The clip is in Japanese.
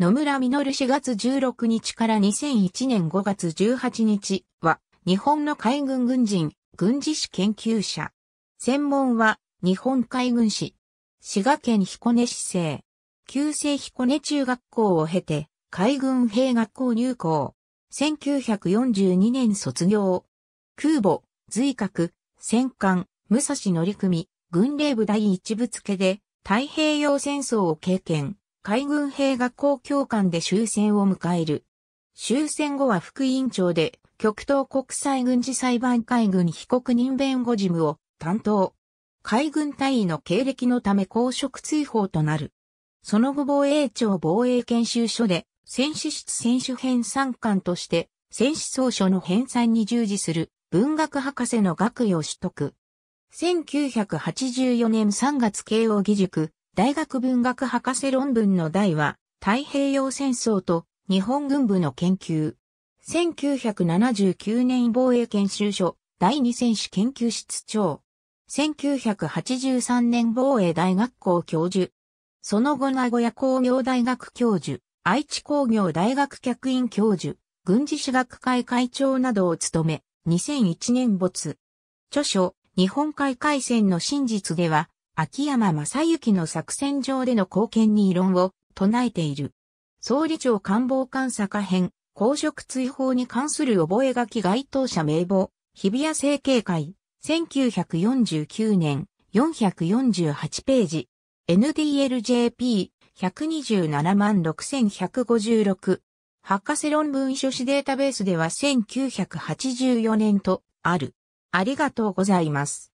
野村実4月16日から2001年5月18日は、日本の海軍軍人、軍事史研究者。専門は、日本海軍史。滋賀県彦根市生。旧制彦根中学校を経て、海軍兵学校入校。1942年卒業。空母、随格、戦艦、武蔵乗組、軍令部第一部付で、太平洋戦争を経験。海軍兵学校教官で終戦を迎える。終戦後は副委員長で、極東国際軍事裁判海軍被告人弁護事務を担当。海軍隊員の経歴のため公職追放となる。その後防衛庁防衛研修所で、戦士室選手編参観として、戦士総書の編纂に従事する文学博士の学位を取得。1984年3月慶応義塾大学文学博士論文の題は、太平洋戦争と日本軍部の研究。1979年防衛研修所第二戦士研究室長。1983年防衛大学校教授。その後名古屋工業大学教授、愛知工業大学客員教授、軍事史学会会長などを務め、2001年没。著書、日本海海戦の真実では、秋山正幸の作戦上での貢献に異論を唱えている。総理庁官房監査下編、公職追放に関する覚書該当者名簿、日比谷政経会、1949年、448ページ。NDLJP、127万6156。博士論文書誌データベースでは1984年とある。ありがとうございます。